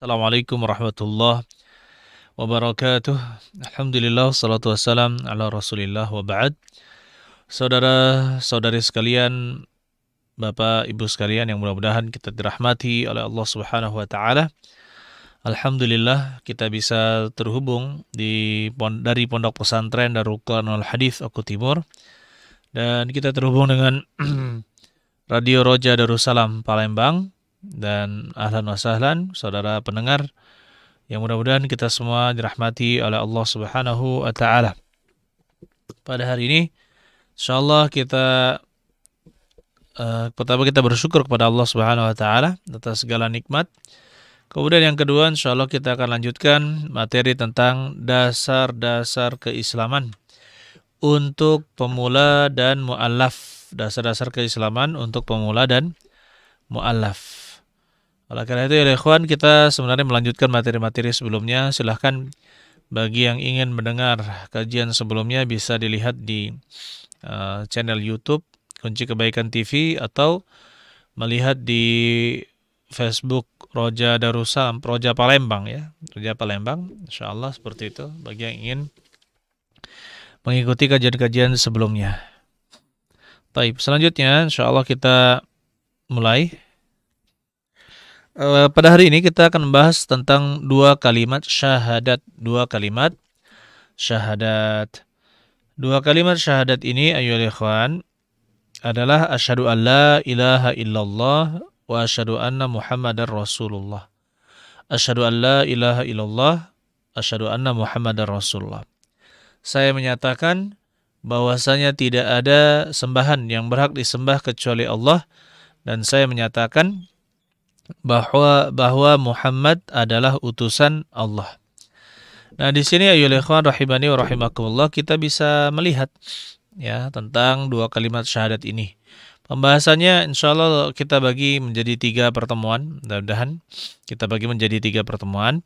Assalamualaikum warahmatullahi wabarakatuh. Alhamdulillah, salatu wassalam ala rasulillah wa ba'd. Saudara-saudari sekalian, Bapak Ibu sekalian yang mudah-mudahan kita dirahmati oleh Allah Subhanahu wa taala. Alhamdulillah kita bisa terhubung di dari Pondok Pesantren Darul Qur'anul Hadith Oku Timur dan kita terhubung dengan Radio Roja Darussalam Palembang dan ahlan wa sahlan saudara pendengar yang mudah-mudahan kita semua dirahmati oleh Allah Subhanahu wa taala. Pada hari ini insyaallah kita uh, pertama kita bersyukur kepada Allah Subhanahu wa taala atas segala nikmat. Kemudian yang kedua insyaallah kita akan lanjutkan materi tentang dasar-dasar keislaman untuk pemula dan mualaf, dasar-dasar keislaman untuk pemula dan mualaf. Oleh karena itu ya ikhwan kita sebenarnya melanjutkan materi-materi sebelumnya. Silahkan bagi yang ingin mendengar kajian sebelumnya bisa dilihat di uh, channel YouTube Kunci Kebaikan TV atau melihat di Facebook Roja Darussalam, Roja Palembang ya, Roja Palembang, insya Allah seperti itu bagi yang ingin mengikuti kajian-kajian sebelumnya. Baik, Selanjutnya, insya Allah kita mulai. Eh, pada hari ini kita akan membahas tentang dua kalimat syahadat. Dua kalimat syahadat. Dua kalimat syahadat ini ayo ikhwan adalah asyhadu Allah, ilaha illallah wa asyhadu anna muhammadar rasulullah. Asyhadu Allah, ilaha illallah, asyhadu anna muhammadar rasulullah. Saya menyatakan bahwasanya tidak ada sembahan yang berhak disembah kecuali Allah dan saya menyatakan bahwa bahwa Muhammad adalah utusan Allah. Nah, di sini ayo ikhwan rahimani wa rahimakumullah kita bisa melihat ya tentang dua kalimat syahadat ini. Pembahasannya insya Allah kita bagi menjadi tiga pertemuan. Mudah-mudahan kita bagi menjadi tiga pertemuan.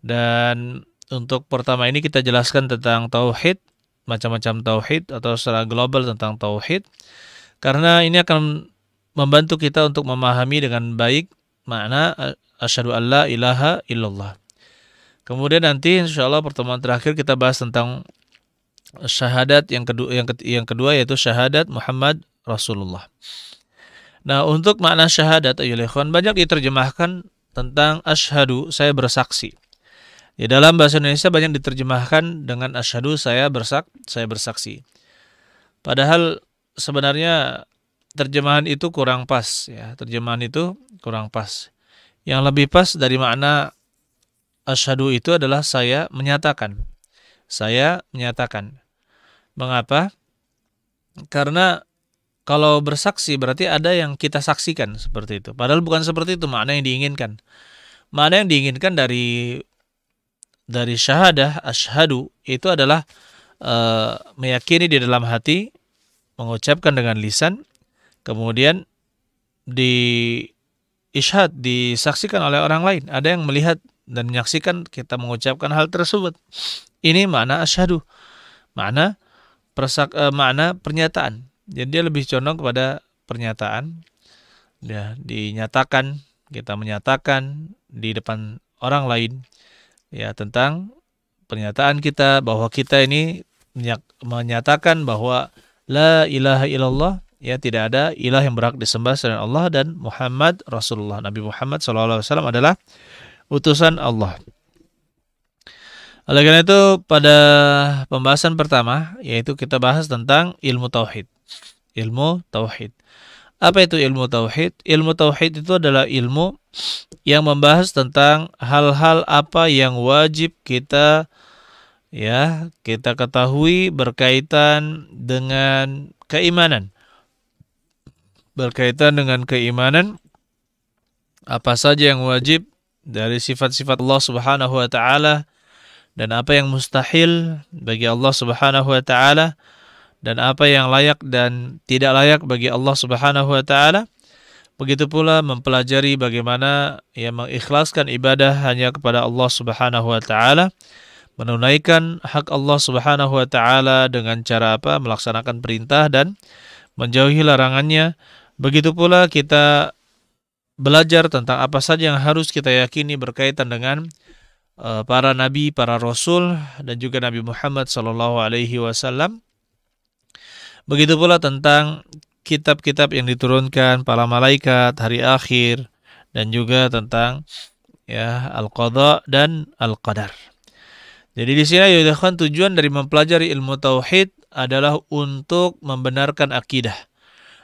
Dan untuk pertama ini kita jelaskan tentang tauhid, macam-macam tauhid atau secara global tentang tauhid. Karena ini akan membantu kita untuk memahami dengan baik makna asyhadu alla ilaha illallah. Kemudian nanti insya Allah pertemuan terakhir kita bahas tentang syahadat yang kedua yang, yang kedua yaitu syahadat Muhammad Rasulullah. Nah, untuk makna syahadat ayol banyak diterjemahkan tentang asyhadu saya bersaksi. Di dalam bahasa Indonesia banyak diterjemahkan dengan asyhadu saya bersak saya bersaksi. Padahal sebenarnya terjemahan itu kurang pas ya terjemahan itu kurang pas yang lebih pas dari makna asyhadu itu adalah saya menyatakan saya menyatakan mengapa karena kalau bersaksi berarti ada yang kita saksikan seperti itu padahal bukan seperti itu makna yang diinginkan makna yang diinginkan dari dari syahadah asyhadu itu adalah e, meyakini di dalam hati mengucapkan dengan lisan Kemudian di isyad disaksikan oleh orang lain. Ada yang melihat dan menyaksikan kita mengucapkan hal tersebut. Ini makna asyhadu. Makna persak eh, makna pernyataan. Jadi dia lebih condong kepada pernyataan. Ya, dinyatakan, kita menyatakan di depan orang lain ya tentang pernyataan kita bahwa kita ini menyatakan bahwa la ilaha illallah ya tidak ada ilah yang berhak disembah selain Allah dan Muhammad Rasulullah Nabi Muhammad SAW adalah utusan Allah. Oleh karena itu pada pembahasan pertama yaitu kita bahas tentang ilmu tauhid. Ilmu tauhid. Apa itu ilmu tauhid? Ilmu tauhid itu adalah ilmu yang membahas tentang hal-hal apa yang wajib kita ya, kita ketahui berkaitan dengan keimanan berkaitan dengan keimanan apa saja yang wajib dari sifat-sifat Allah Subhanahu wa taala dan apa yang mustahil bagi Allah Subhanahu wa taala dan apa yang layak dan tidak layak bagi Allah Subhanahu wa taala. Begitu pula mempelajari bagaimana ia mengikhlaskan ibadah hanya kepada Allah Subhanahu wa taala, menunaikan hak Allah Subhanahu wa taala dengan cara apa? melaksanakan perintah dan menjauhi larangannya Begitu pula kita belajar tentang apa saja yang harus kita yakini berkaitan dengan eh, para nabi, para rasul dan juga Nabi Muhammad saw alaihi wasallam. Begitu pula tentang kitab-kitab yang diturunkan para malaikat, hari akhir dan juga tentang ya al-qada dan al-qadar. Jadi di sini ya tujuan dari mempelajari ilmu tauhid adalah untuk membenarkan akidah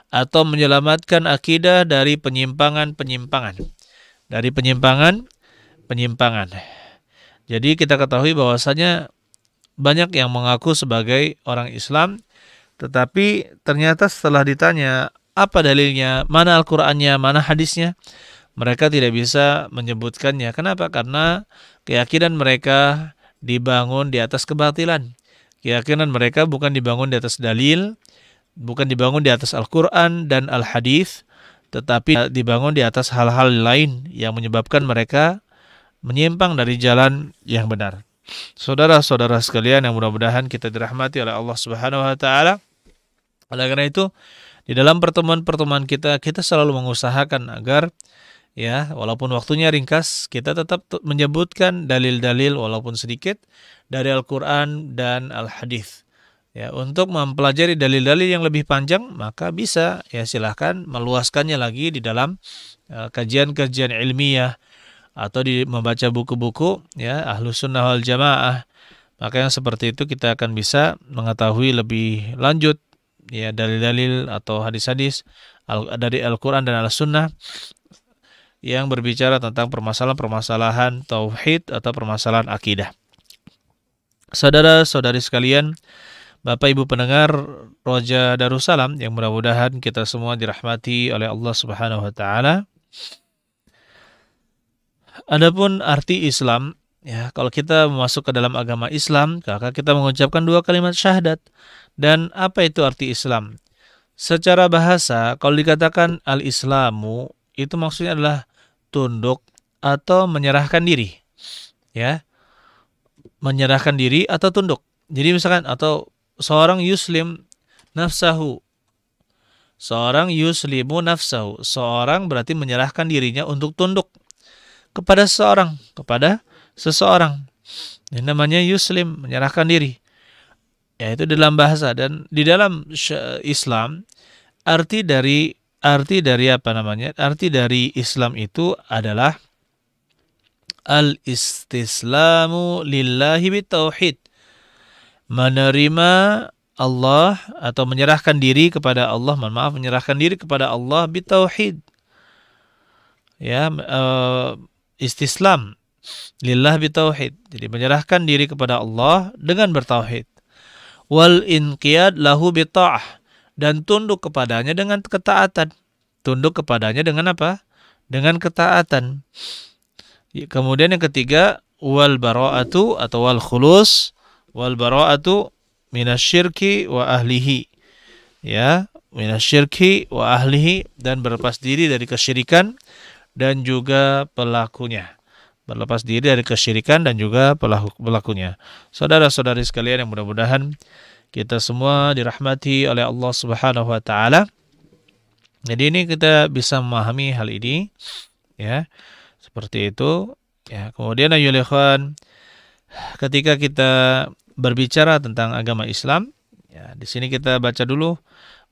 atau menyelamatkan akidah dari penyimpangan-penyimpangan. Dari penyimpangan-penyimpangan. Jadi kita ketahui bahwasanya banyak yang mengaku sebagai orang Islam tetapi ternyata setelah ditanya apa dalilnya, mana Al-Qur'annya, mana hadisnya, mereka tidak bisa menyebutkannya. Kenapa? Karena keyakinan mereka dibangun di atas kebatilan. Keyakinan mereka bukan dibangun di atas dalil, bukan dibangun di atas Al-Quran dan Al-Hadith, tetapi dibangun di atas hal-hal lain yang menyebabkan mereka menyimpang dari jalan yang benar. Saudara-saudara sekalian yang mudah-mudahan kita dirahmati oleh Allah Subhanahu wa taala. Oleh karena itu, di dalam pertemuan-pertemuan kita kita selalu mengusahakan agar ya, walaupun waktunya ringkas, kita tetap menyebutkan dalil-dalil walaupun sedikit dari Al-Qur'an dan Al-Hadis Ya, untuk mempelajari dalil-dalil yang lebih panjang, maka bisa ya silahkan meluaskannya lagi di dalam eh, kajian-kajian uh, ilmiah atau di membaca buku-buku ya ahlu sunnah wal jamaah. Maka yang seperti itu kita akan bisa mengetahui lebih lanjut ya dalil-dalil atau hadis-hadis dari Al-Quran dan Al-Sunnah yang berbicara tentang permasalahan-permasalahan tauhid atau permasalahan akidah. Saudara-saudari sekalian, Bapak Ibu pendengar Roja Darussalam yang mudah-mudahan kita semua dirahmati oleh Allah Subhanahu wa taala. Adapun arti Islam, ya, kalau kita masuk ke dalam agama Islam, maka kita mengucapkan dua kalimat syahadat. Dan apa itu arti Islam? Secara bahasa, kalau dikatakan al-Islamu, itu maksudnya adalah tunduk atau menyerahkan diri. Ya. Menyerahkan diri atau tunduk. Jadi misalkan atau seorang yuslim nafsahu seorang yuslimu nafsahu seorang berarti menyerahkan dirinya untuk tunduk kepada seorang kepada seseorang ini namanya yuslim menyerahkan diri yaitu dalam bahasa dan di dalam Islam arti dari arti dari apa namanya arti dari Islam itu adalah al istislamu lillahi bitauhid menerima Allah atau menyerahkan diri kepada Allah, mohon maaf, menyerahkan diri kepada Allah bitauhid. Ya, uh, istislam lillah bitauhid. Jadi menyerahkan diri kepada Allah dengan bertauhid. Wal inqiyad lahu bita'ah dan tunduk kepadanya dengan ketaatan. Tunduk kepadanya dengan apa? Dengan ketaatan. Kemudian yang ketiga wal bara'atu atau wal khulus wal bara'atu minasyirki wa ahlihi ya minasyirki wa ahlihi dan berlepas diri dari kesyirikan dan juga pelakunya berlepas diri dari kesyirikan dan juga pelaku pelakunya saudara-saudari sekalian yang mudah-mudahan kita semua dirahmati oleh Allah Subhanahu wa taala jadi ini kita bisa memahami hal ini ya seperti itu ya kemudian ayyul ikhwan ketika kita berbicara tentang agama Islam, ya di sini kita baca dulu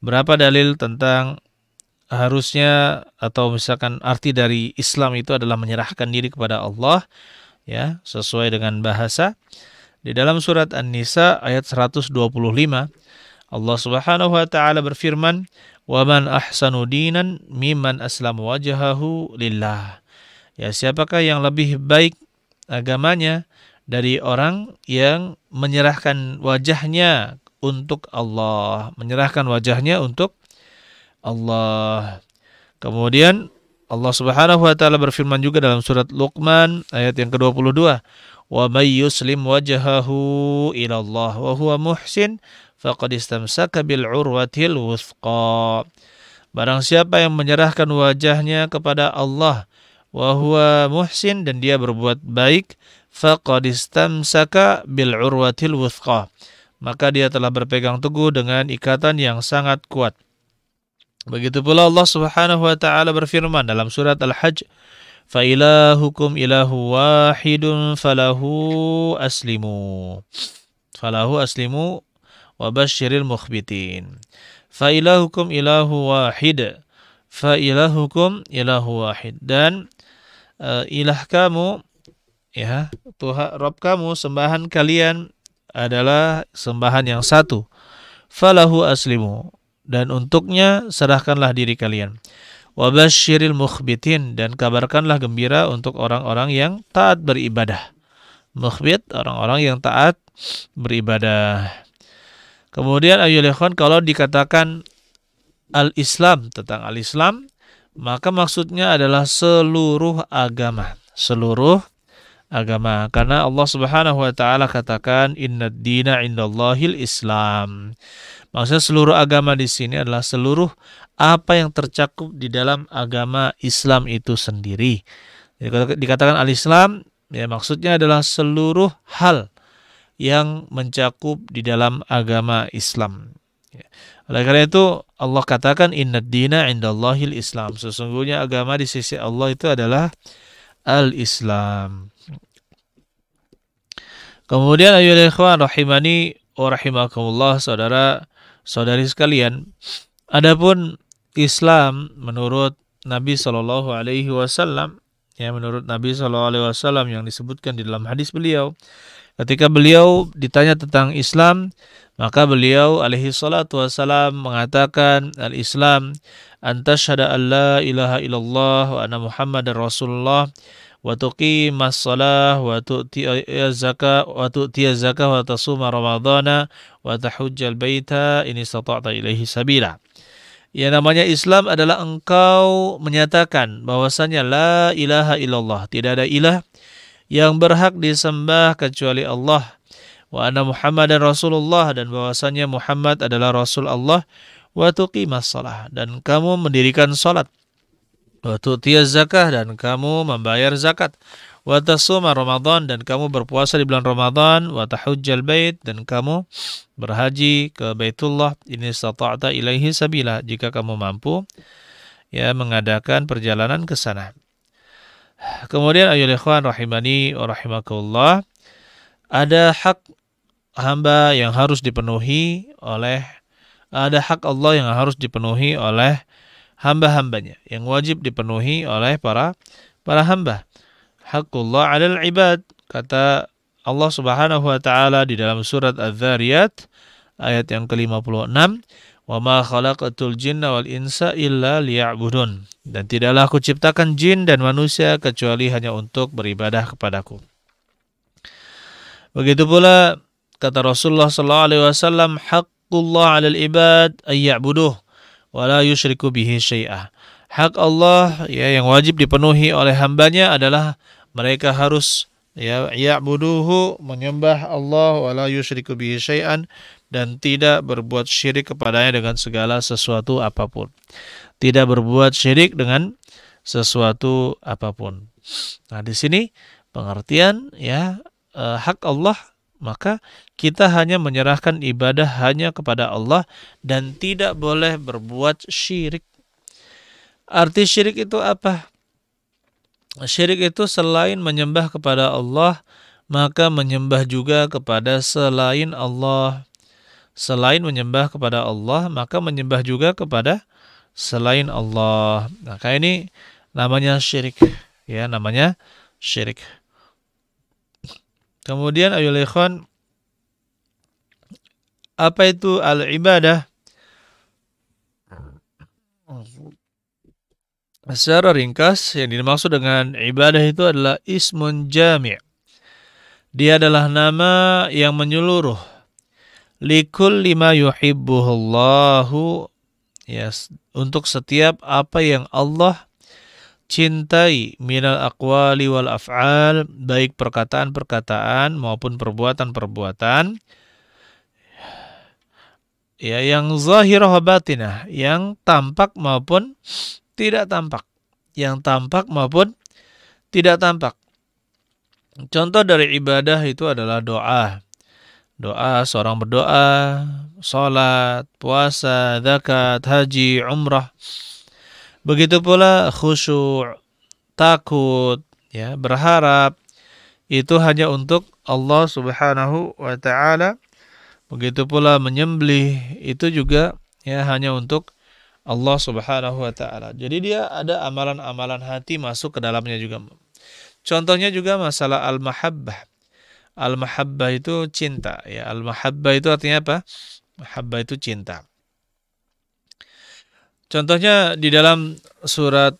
berapa dalil tentang harusnya atau misalkan arti dari Islam itu adalah menyerahkan diri kepada Allah ya sesuai dengan bahasa di dalam surat An-Nisa ayat 125 Allah Subhanahu wa taala berfirman wa man ahsanu dinan mimman aslama wajhahu lillah ya siapakah yang lebih baik agamanya dari orang yang menyerahkan wajahnya untuk Allah, menyerahkan wajahnya untuk Allah. Kemudian Allah Subhanahu wa taala berfirman juga dalam surat Luqman ayat yang ke-22, "Wa may yuslim wajhahu ila Allah wa huwa muhsin faqad istamsaka bil urwatil wuthqa." Barang siapa yang menyerahkan wajahnya kepada Allah wa huwa muhsin dan dia berbuat baik, faqad istamsaka bil urwatil wuthqa maka dia telah berpegang teguh dengan ikatan yang sangat kuat begitu pula Allah Subhanahu wa taala berfirman dalam surat Al-Hajj fa ilahukum ilahu wahidun falahu aslimu falahu aslimu wa basyiril mukhbitin fa ilahukum ilahu wahid fa ilahukum ilahu wahid dan uh, ilah kamu ya Tuhan Rob kamu sembahan kalian adalah sembahan yang satu falahu aslimu dan untuknya serahkanlah diri kalian wabashiril mukhbitin dan kabarkanlah gembira untuk orang-orang yang taat beribadah mukhbit orang-orang yang taat beribadah kemudian ayol kalau dikatakan al-islam tentang al-islam maka maksudnya adalah seluruh agama seluruh agama karena Allah Subhanahu wa taala katakan innad dina indallahil Islam. Maksudnya seluruh agama di sini adalah seluruh apa yang tercakup di dalam agama Islam itu sendiri. Jadi dikatakan al-Islam ya maksudnya adalah seluruh hal yang mencakup di dalam agama Islam. Ya. Oleh karena itu Allah katakan inna dina indallahil Islam. Sesungguhnya agama di sisi Allah itu adalah al-Islam. Kemudian ayol ikhwan rahimani wa rahimakumullah saudara saudari sekalian. Adapun Islam menurut Nabi Shallallahu alaihi wasallam ya menurut Nabi Shallallahu alaihi wasallam yang disebutkan di dalam hadis beliau ketika beliau ditanya tentang Islam maka beliau alaihi salatu wasallam mengatakan al-Islam antasyhadu an la ilaha illallah wa anna muhammadar rasulullah wa tuqimas salah wa az eh, eh, zakah wa az zakah wa tasuma ramadhana wa tahujjal baita in istata'ta ilaihi sabila. Ya namanya Islam adalah engkau menyatakan bahwasanya la ilaha illallah, tidak ada ilah yang berhak disembah kecuali Allah. Wa anna Muhammadan Rasulullah dan bahwasanya Muhammad adalah Rasul Allah wa tuqimas salah dan kamu mendirikan salat Watu'tiya zakah dan kamu membayar zakat. Watasuma Ramadan dan kamu berpuasa di bulan Ramadan. Watahujjal bait dan kamu berhaji ke Baitullah. Ini sata'ta ilaihi sabila. Jika kamu mampu ya mengadakan perjalanan ke sana. Kemudian ayol ikhwan rahimani wa rahimakumullah. Ada hak hamba yang harus dipenuhi oleh ada hak Allah yang harus dipenuhi oleh hamba-hambanya yang wajib dipenuhi oleh para para hamba. Hakullah 'alal ibad kata Allah Subhanahu wa taala di dalam surat Az-Zariyat ayat yang ke-56 wa ma khalaqatul jinna wal insa illa liya'budun dan tidaklah aku ciptakan jin dan manusia kecuali hanya untuk beribadah kepadaku begitu pula kata Rasulullah sallallahu alaihi wasallam haqqullah 'alal ibad ayya'buduh wala yushriku bihi syai'ah. Hak Allah ya yang wajib dipenuhi oleh hambanya adalah mereka harus ya ya'buduhu menyembah Allah wala yushriku bihi syai'an dan tidak berbuat syirik kepadanya dengan segala sesuatu apapun. Tidak berbuat syirik dengan sesuatu apapun. Nah, di sini pengertian ya eh, hak Allah maka kita hanya menyerahkan ibadah hanya kepada Allah dan tidak boleh berbuat syirik. Arti syirik itu apa? Syirik itu selain menyembah kepada Allah, maka menyembah juga kepada selain Allah. Selain menyembah kepada Allah, maka menyembah juga kepada selain Allah. Maka ini namanya syirik, ya namanya syirik. Kemudian ayol ikhwan apa itu al ibadah? Secara ringkas yang dimaksud dengan ibadah itu adalah ismun jami'. Dia adalah nama yang menyeluruh. Likul lima yuhibbuhullahu. Yes, ya, untuk setiap apa yang Allah cintai minal aqwali wal af'al baik perkataan-perkataan maupun perbuatan-perbuatan ya yang zahirah batinah yang tampak maupun tidak tampak yang tampak maupun tidak tampak contoh dari ibadah itu adalah doa doa seorang berdoa salat puasa zakat haji umrah Begitu pula khusyuk, takut, ya, berharap itu hanya untuk Allah Subhanahu wa taala. Begitu pula menyembelih itu juga ya hanya untuk Allah Subhanahu wa taala. Jadi dia ada amalan-amalan hati masuk ke dalamnya juga. Contohnya juga masalah al-mahabbah. Al-mahabbah itu cinta ya. Al-mahabbah itu artinya apa? Mahabbah itu cinta. Contohnya di dalam surat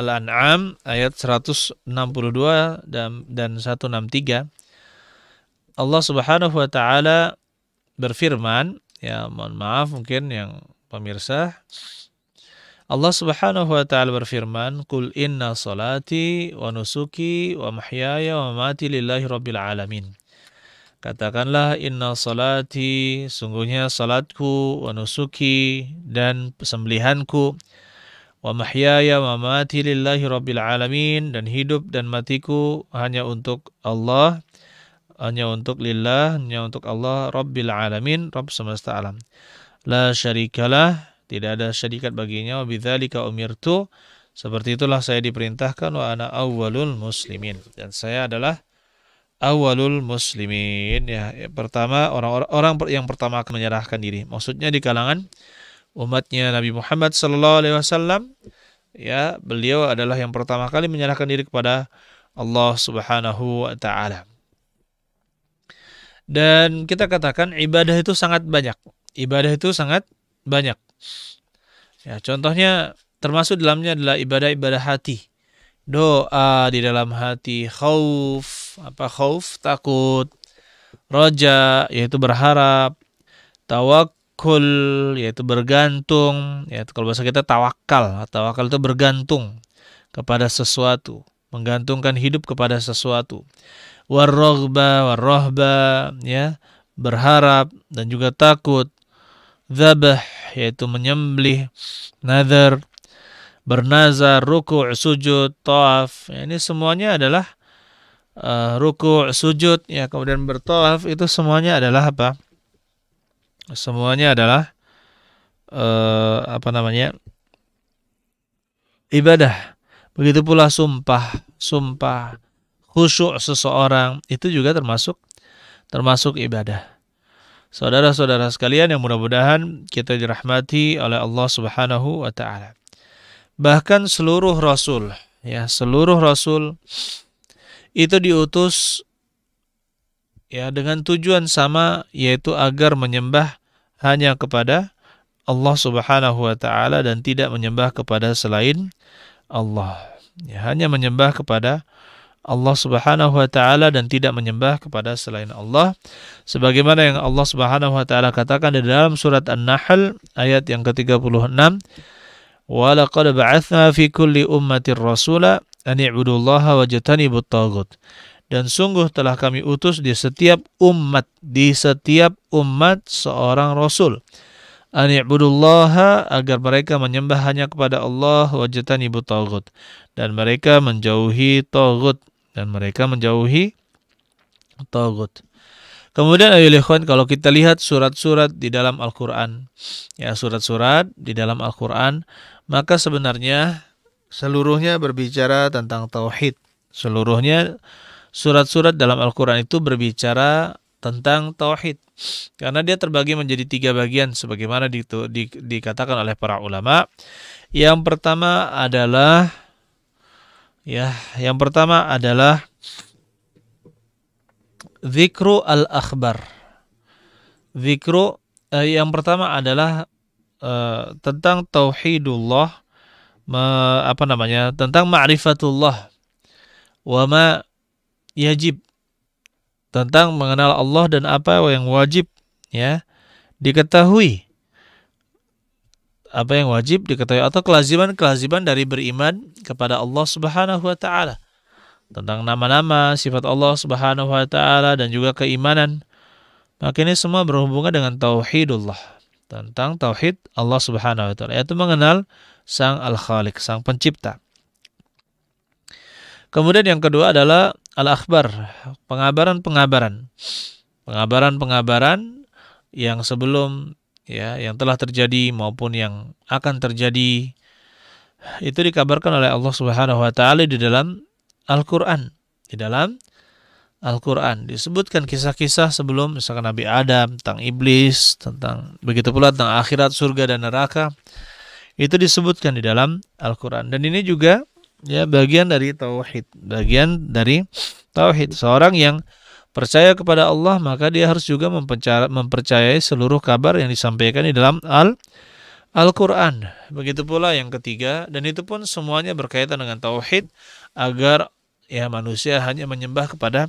Al-An'am ayat 162 dan dan 163 Allah Subhanahu wa taala berfirman, ya mohon maaf mungkin yang pemirsa Allah Subhanahu wa taala berfirman, "Qul inna salati wa nusuki wa mahyaya wa mamati lillahi rabbil alamin." Katakanlah inna salati sungguhnya salatku wa nusuki dan sembelihanku wa mahyaya wa mamati lillahi rabbil alamin dan hidup dan matiku hanya untuk Allah hanya untuk lillah hanya untuk Allah rabbil alamin rabb semesta alam la syarikalah tidak ada syarikat baginya wa bidzalika umirtu seperti itulah saya diperintahkan wa ana awwalul muslimin dan saya adalah awalul muslimin ya. ya, pertama orang-orang orang yang pertama akan menyerahkan diri maksudnya di kalangan umatnya Nabi Muhammad sallallahu alaihi wasallam ya beliau adalah yang pertama kali menyerahkan diri kepada Allah Subhanahu wa taala dan kita katakan ibadah itu sangat banyak ibadah itu sangat banyak ya contohnya termasuk dalamnya adalah ibadah-ibadah hati doa di dalam hati khauf apa khauf takut, roja yaitu berharap, tawakul yaitu bergantung, ya kalau bahasa kita tawakal, tawakal itu bergantung kepada sesuatu, menggantungkan hidup kepada sesuatu. Warrohba, warrohba, ya berharap dan juga takut. Zabah yaitu menyembelih, nazar, bernazar, ruku, sujud, tawaf. Ya, ini semuanya adalah uh, ruku, sujud, ya kemudian bertawaf itu semuanya adalah apa? Semuanya adalah uh, apa namanya? ibadah. Begitu pula sumpah, sumpah khusyuk seseorang itu juga termasuk termasuk ibadah. Saudara-saudara sekalian yang mudah-mudahan kita dirahmati oleh Allah Subhanahu wa taala. Bahkan seluruh rasul, ya, seluruh rasul itu diutus ya dengan tujuan sama yaitu agar menyembah hanya kepada Allah Subhanahu wa taala dan tidak menyembah kepada selain Allah. Ya, hanya menyembah kepada Allah Subhanahu wa taala dan tidak menyembah kepada selain Allah sebagaimana yang Allah Subhanahu wa taala katakan di dalam surat An-Nahl ayat yang ke-36 Walaqad ba'athna fi kulli ummatir rasula ani'budullaha wajtanibut tagut. Dan sungguh telah kami utus di setiap umat, di setiap umat seorang rasul. Ani'budullaha agar mereka menyembah hanya kepada Allah wajatani tagut dan mereka menjauhi togut dan mereka menjauhi togut Kemudian ayo lihat kalau kita lihat surat-surat di dalam Al-Qur'an ya surat-surat di dalam Al-Qur'an maka sebenarnya Seluruhnya berbicara tentang tauhid. Seluruhnya surat-surat dalam Al-Qur'an itu berbicara tentang tauhid. Karena dia terbagi menjadi tiga bagian sebagaimana di, di, dikatakan oleh para ulama. Yang pertama adalah ya, yang pertama adalah zikru al-akhbar. Zikru eh, yang pertama adalah eh, tentang tauhidullah me, apa namanya tentang ma'rifatullah wa ma yajib tentang mengenal Allah dan apa yang wajib ya diketahui apa yang wajib diketahui atau kelaziman-kelaziman dari beriman kepada Allah Subhanahu wa taala tentang nama-nama, sifat Allah Subhanahu wa taala dan juga keimanan. Maka ini semua berhubungan dengan tauhidullah, tentang tauhid Allah Subhanahu wa taala yaitu mengenal Sang Al-Khaliq, Sang Pencipta. Kemudian yang kedua adalah al-akhbar, pengabaran-pengabaran. Pengabaran-pengabaran yang sebelum ya, yang telah terjadi maupun yang akan terjadi itu dikabarkan oleh Allah Subhanahu wa taala di dalam Al-Qur'an. Di dalam Al-Quran disebutkan kisah-kisah sebelum misalkan Nabi Adam tentang iblis tentang begitu pula tentang akhirat surga dan neraka itu disebutkan di dalam Al-Qur'an. Dan ini juga ya bagian dari tauhid, bagian dari tauhid. Seorang yang percaya kepada Allah, maka dia harus juga mempercayai seluruh kabar yang disampaikan di dalam Al Al-Qur'an. Begitu pula yang ketiga dan itu pun semuanya berkaitan dengan tauhid agar ya manusia hanya menyembah kepada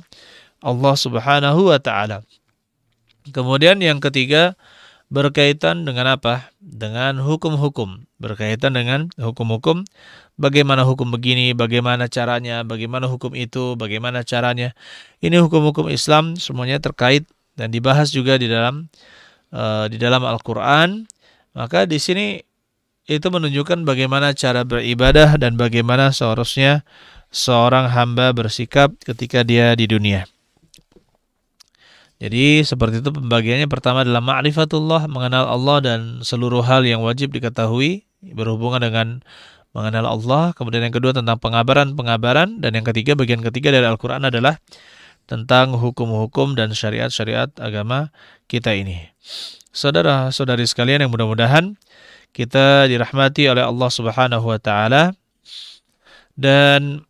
Allah Subhanahu wa taala. Kemudian yang ketiga berkaitan dengan apa? Dengan hukum-hukum berkaitan dengan hukum-hukum bagaimana hukum begini, bagaimana caranya, bagaimana hukum itu, bagaimana caranya. Ini hukum-hukum Islam semuanya terkait dan dibahas juga di dalam uh, di dalam Al-Qur'an. Maka di sini itu menunjukkan bagaimana cara beribadah dan bagaimana seharusnya seorang hamba bersikap ketika dia di dunia. Jadi seperti itu pembagiannya pertama adalah ma'rifatullah mengenal Allah dan seluruh hal yang wajib diketahui berhubungan dengan mengenal Allah. Kemudian yang kedua tentang pengabaran-pengabaran dan yang ketiga bagian ketiga dari Al-Qur'an adalah tentang hukum-hukum dan syariat-syariat agama kita ini. Saudara-saudari sekalian yang mudah-mudahan kita dirahmati oleh Allah Subhanahu wa taala dan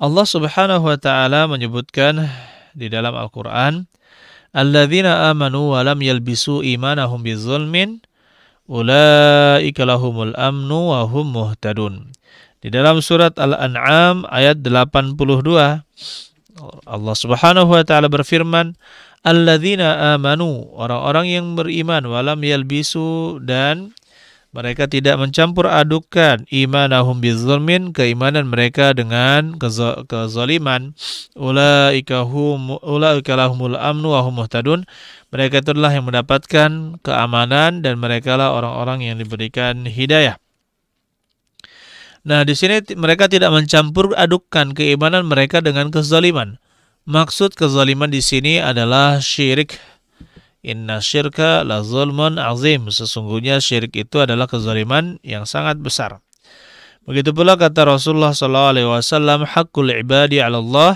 Allah Subhanahu wa taala menyebutkan di dalam Al-Qur'an alladzina amanu wa lam yalbisu imanahum bizulmin ulaika lahumul amnu wa hum muhtadun. Di dalam surat Al-An'am ayat 82 Allah Subhanahu wa taala berfirman alladzina amanu orang-orang yang beriman walam yalbisu dan mereka tidak mencampur adukkan imanahum bizulmin keimanan mereka dengan kezaliman. Ulaika hum ulaika amnu wa hum muhtadun. Mereka itulah yang mendapatkan keamanan dan merekalah orang-orang yang diberikan hidayah. Nah, di sini mereka tidak mencampur adukkan keimanan mereka dengan kezaliman. Maksud kezaliman di sini adalah syirik Inna syirka la zulmun azim. Sesungguhnya syirik itu adalah kezaliman yang sangat besar. Begitu pula kata Rasulullah sallallahu alaihi wasallam, hakul ibadi 'ala Allah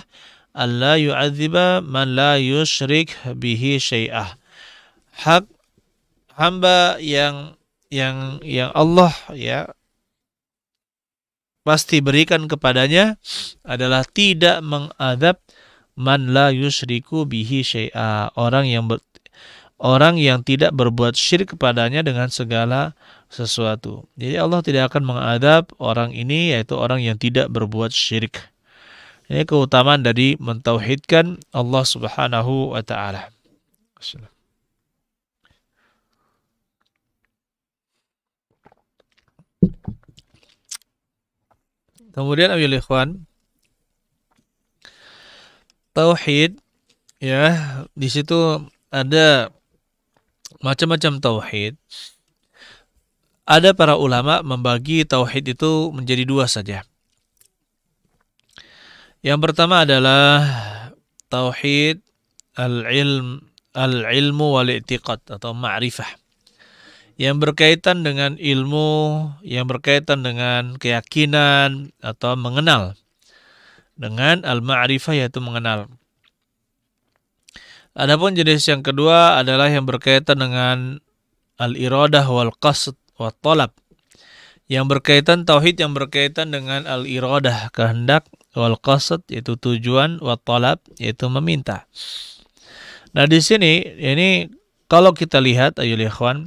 alla yu'adziba man la yusyrik bihi syai'ah. Hak hamba yang yang yang Allah ya pasti berikan kepadanya adalah tidak mengadab man la yusyriku bihi syai'a orang yang ber, orang yang tidak berbuat syirik kepadanya dengan segala sesuatu. Jadi Allah tidak akan mengadab orang ini yaitu orang yang tidak berbuat syirik. Ini keutamaan dari mentauhidkan Allah Subhanahu wa taala. Kemudian ayo ikhwan tauhid ya di situ ada macam-macam tauhid. Ada para ulama membagi tauhid itu menjadi dua saja. Yang pertama adalah tauhid al-ilm al-ilmu wal i'tiqad atau ma'rifah. Yang berkaitan dengan ilmu, yang berkaitan dengan keyakinan atau mengenal. Dengan al-ma'rifah yaitu mengenal. Adapun jenis yang kedua adalah yang berkaitan dengan al-iradah wal qasd wa talab. Yang berkaitan tauhid yang berkaitan dengan al-iradah, kehendak, wal qasd yaitu tujuan, wa talab yaitu meminta. Nah, di sini ini kalau kita lihat ayol ikhwan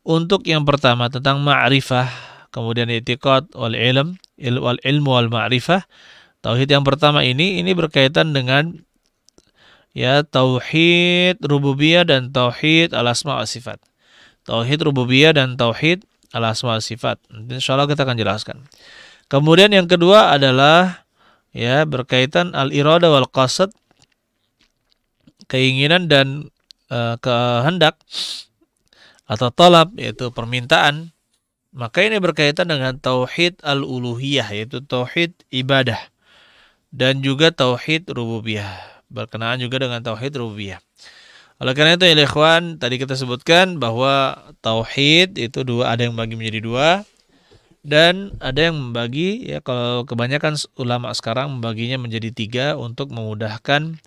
untuk yang pertama tentang ma'rifah, kemudian i'tiqad wal ilm, il wal ilmu wal ma'rifah. Tauhid yang pertama ini ini berkaitan dengan ya tauhid rububiyah dan tauhid al asma wa sifat. Tauhid rububiyah dan tauhid al asma wa sifat. Insya Allah kita akan jelaskan. Kemudian yang kedua adalah ya berkaitan al irada wal qasad keinginan dan e, kehendak atau talab yaitu permintaan maka ini berkaitan dengan tauhid al-uluhiyah yaitu tauhid ibadah dan juga tauhid rububiyah berkenaan juga dengan tauhid rububiyah. Oleh karena itu ya ikhwan, tadi kita sebutkan bahwa tauhid itu dua ada yang bagi menjadi dua dan ada yang membagi ya kalau kebanyakan ulama sekarang membaginya menjadi tiga untuk memudahkan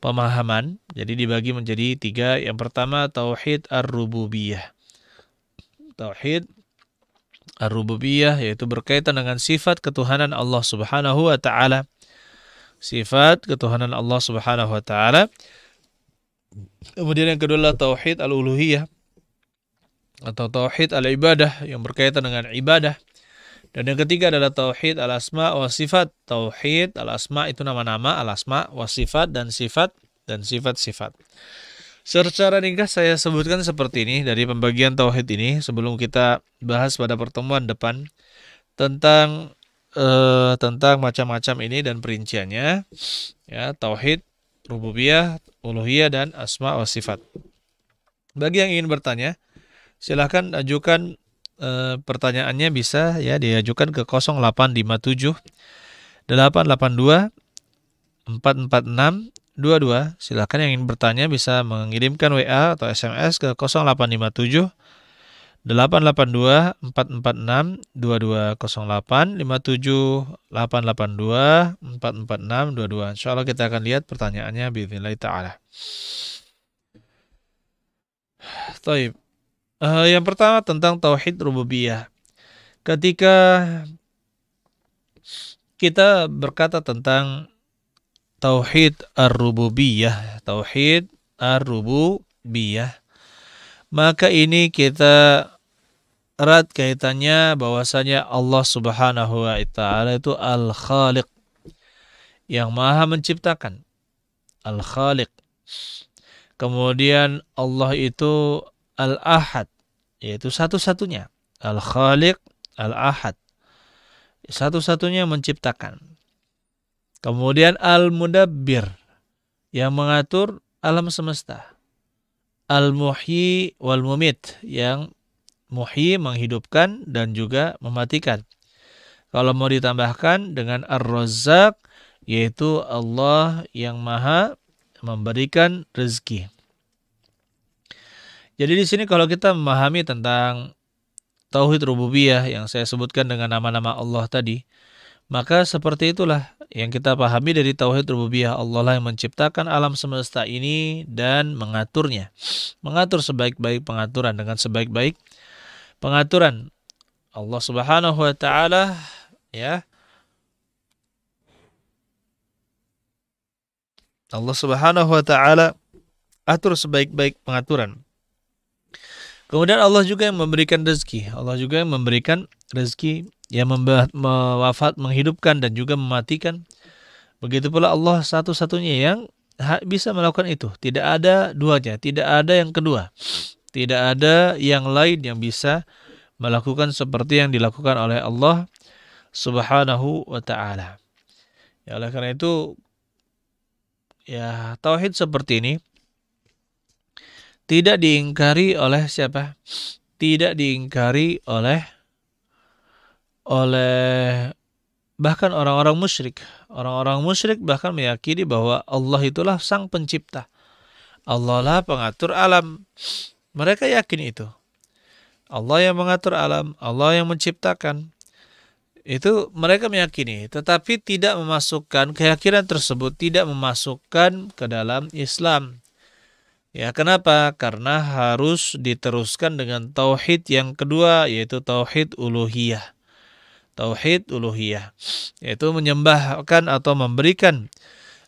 pemahaman. Jadi dibagi menjadi tiga. Yang pertama tauhid ar-rububiyah. Tauhid ar-rububiyah yaitu berkaitan dengan sifat ketuhanan Allah Subhanahu wa taala sifat ketuhanan Allah Subhanahu wa taala. Kemudian yang kedua adalah tauhid al-uluhiyah atau tauhid al-ibadah yang berkaitan dengan ibadah. Dan yang ketiga adalah tauhid al-asma wa sifat. Tauhid al-asma itu nama-nama, al-asma wa sifat dan sifat dan sifat-sifat. Secara ringkas saya sebutkan seperti ini dari pembagian tauhid ini sebelum kita bahas pada pertemuan depan tentang uh, tentang macam-macam ini dan perinciannya ya tauhid rububiyah uluhiyah dan asma wa sifat bagi yang ingin bertanya silahkan ajukan eh, pertanyaannya bisa ya diajukan ke 0857 882 446 22 silahkan yang ingin bertanya bisa mengirimkan WA atau SMS ke 0857 882 446 2208 57 882 446 22. Insyaallah kita akan lihat pertanyaannya biiznillah taala. Taib. Uh, yang pertama tentang tauhid rububiyah. Ketika kita berkata tentang tauhid ar-rububiyah, tauhid ar-rububiyah maka ini kita erat kaitannya bahwasanya Allah Subhanahu wa taala itu Al-Khaliq yang Maha menciptakan. Al-Khaliq. Kemudian Allah itu Al-Ahad, yaitu satu-satunya. Al-Khaliq, Al-Ahad. Satu-satunya menciptakan. Kemudian Al-Mudabbir yang mengatur alam semesta al-muhyi wal mumit yang muhyi menghidupkan dan juga mematikan. Kalau mau ditambahkan dengan ar-razzaq yaitu Allah yang Maha memberikan rezeki. Jadi di sini kalau kita memahami tentang tauhid rububiyah yang saya sebutkan dengan nama-nama Allah tadi, maka seperti itulah yang kita pahami dari tauhid rububiyah Allah lah yang menciptakan alam semesta ini dan mengaturnya. Mengatur sebaik-baik pengaturan dengan sebaik-baik pengaturan. Allah Subhanahu wa taala ya. Allah Subhanahu wa taala atur sebaik-baik pengaturan. Kemudian Allah juga yang memberikan rezeki. Allah juga yang memberikan rezeki yang mewafat menghidupkan dan juga mematikan begitu pula Allah satu-satunya yang bisa melakukan itu tidak ada duanya tidak ada yang kedua tidak ada yang lain yang bisa melakukan seperti yang dilakukan oleh Allah Subhanahu wa taala ya oleh karena itu ya tauhid seperti ini tidak diingkari oleh siapa tidak diingkari oleh oleh bahkan orang-orang musyrik. Orang-orang musyrik bahkan meyakini bahwa Allah itulah sang pencipta. Allah lah pengatur alam. Mereka yakin itu. Allah yang mengatur alam, Allah yang menciptakan. Itu mereka meyakini, tetapi tidak memasukkan keyakinan tersebut tidak memasukkan ke dalam Islam. Ya, kenapa? Karena harus diteruskan dengan tauhid yang kedua yaitu tauhid uluhiyah tauhid uluhiyah yaitu menyembahkan atau memberikan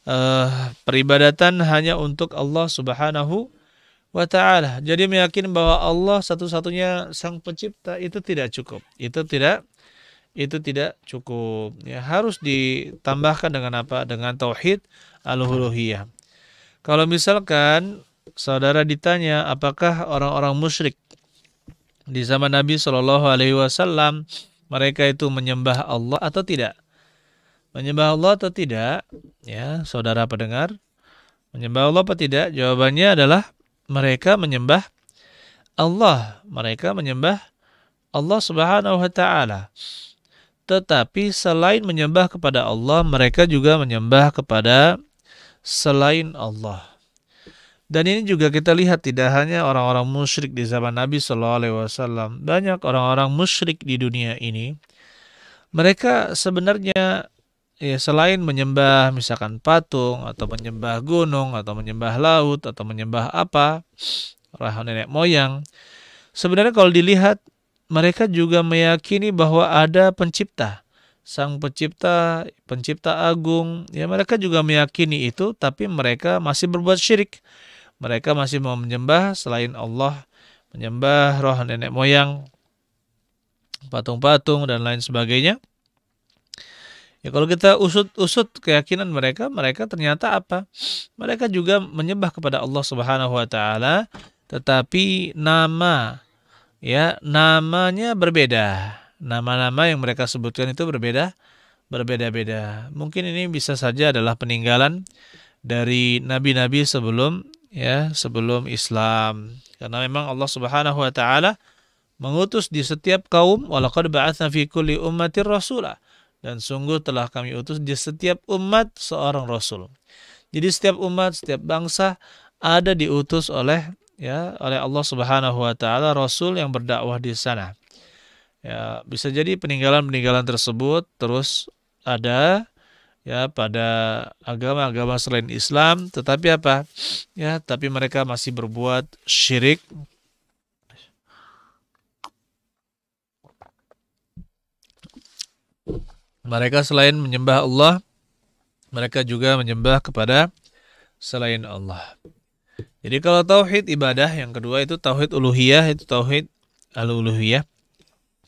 uh, peribadatan hanya untuk Allah Subhanahu wa taala. Jadi meyakini bahwa Allah satu-satunya sang pencipta itu tidak cukup. Itu tidak itu tidak cukup. Ya, harus ditambahkan dengan apa? Dengan tauhid Kalau misalkan saudara ditanya apakah orang-orang musyrik di zaman Nabi Shallallahu alaihi wasallam mereka itu menyembah Allah atau tidak? Menyembah Allah atau tidak? Ya, saudara pendengar, menyembah Allah atau tidak? Jawabannya adalah mereka menyembah Allah, mereka menyembah Allah Subhanahu wa taala. Tetapi selain menyembah kepada Allah, mereka juga menyembah kepada selain Allah. Dan ini juga kita lihat tidak hanya orang-orang musyrik di zaman Nabi Shallallahu Alaihi Wasallam, banyak orang-orang musyrik di dunia ini. Mereka sebenarnya ya selain menyembah misalkan patung atau menyembah gunung atau menyembah laut atau menyembah apa rahon nenek moyang, sebenarnya kalau dilihat mereka juga meyakini bahwa ada pencipta, sang pencipta, pencipta agung. Ya mereka juga meyakini itu, tapi mereka masih berbuat syirik mereka masih mau menyembah selain Allah, menyembah roh nenek moyang, patung-patung dan lain sebagainya. Ya kalau kita usut-usut keyakinan mereka, mereka ternyata apa? Mereka juga menyembah kepada Allah Subhanahu wa taala, tetapi nama ya, namanya berbeda. Nama-nama yang mereka sebutkan itu berbeda berbeda-beda. Mungkin ini bisa saja adalah peninggalan dari nabi-nabi sebelum ya sebelum Islam karena memang Allah Subhanahu wa taala mengutus di setiap kaum walaqad ba'atsna fi kulli ummatir rasulah dan sungguh telah kami utus di setiap umat seorang rasul. Jadi setiap umat, setiap bangsa ada diutus oleh ya oleh Allah Subhanahu wa taala rasul yang berdakwah di sana. Ya, bisa jadi peninggalan-peninggalan tersebut terus ada ya pada agama-agama selain Islam tetapi apa ya tapi mereka masih berbuat syirik mereka selain menyembah Allah mereka juga menyembah kepada selain Allah jadi kalau tauhid ibadah yang kedua itu tauhid uluhiyah itu tauhid al-uluhiyah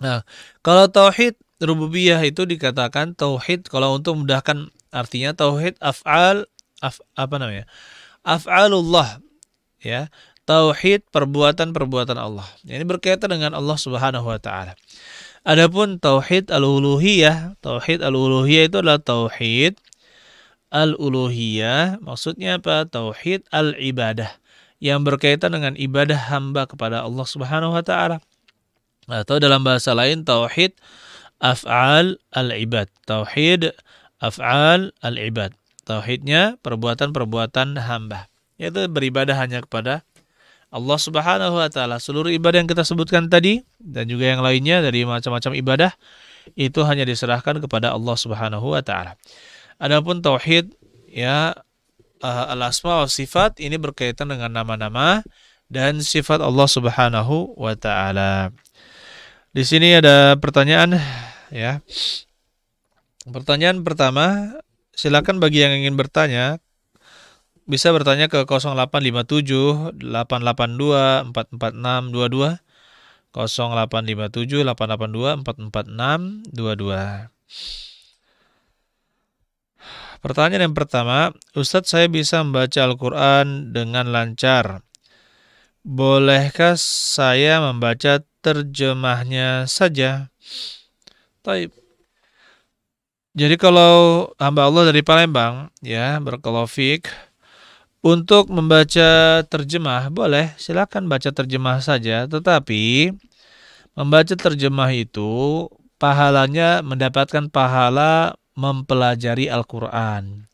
nah kalau tauhid rububiyah itu dikatakan tauhid kalau untuk mudahkan artinya tauhid af'al af, apa namanya? Af'alullah ya. Tauhid perbuatan-perbuatan Allah. Ini berkaitan dengan Allah Subhanahu wa taala. Adapun tauhid al-uluhiyah, tauhid al-uluhiyah itu adalah tauhid al-uluhiyah, maksudnya apa? Tauhid al-ibadah yang berkaitan dengan ibadah hamba kepada Allah Subhanahu wa taala. Atau dalam bahasa lain tauhid af'al al-ibad. Tauhid af'al al-ibad. Tauhidnya perbuatan-perbuatan hamba. Yaitu beribadah hanya kepada Allah Subhanahu wa taala. Seluruh ibadah yang kita sebutkan tadi dan juga yang lainnya dari macam-macam ibadah itu hanya diserahkan kepada Allah Subhanahu wa taala. Adapun tauhid ya eh, al-asma wa sifat ini berkaitan dengan nama-nama dan sifat Allah Subhanahu wa taala. Di sini ada pertanyaan ya. Pertanyaan pertama, silakan bagi yang ingin bertanya bisa bertanya ke 0857 882 446 22 0857 882 446 22 Pertanyaan yang pertama, Ustadz saya bisa membaca Al-Quran dengan lancar. Bolehkah saya membaca terjemahnya saja? Taib. Jadi kalau hamba Allah dari Palembang ya berkelofik untuk membaca terjemah boleh silakan baca terjemah saja tetapi membaca terjemah itu pahalanya mendapatkan pahala mempelajari Al-Qur'an.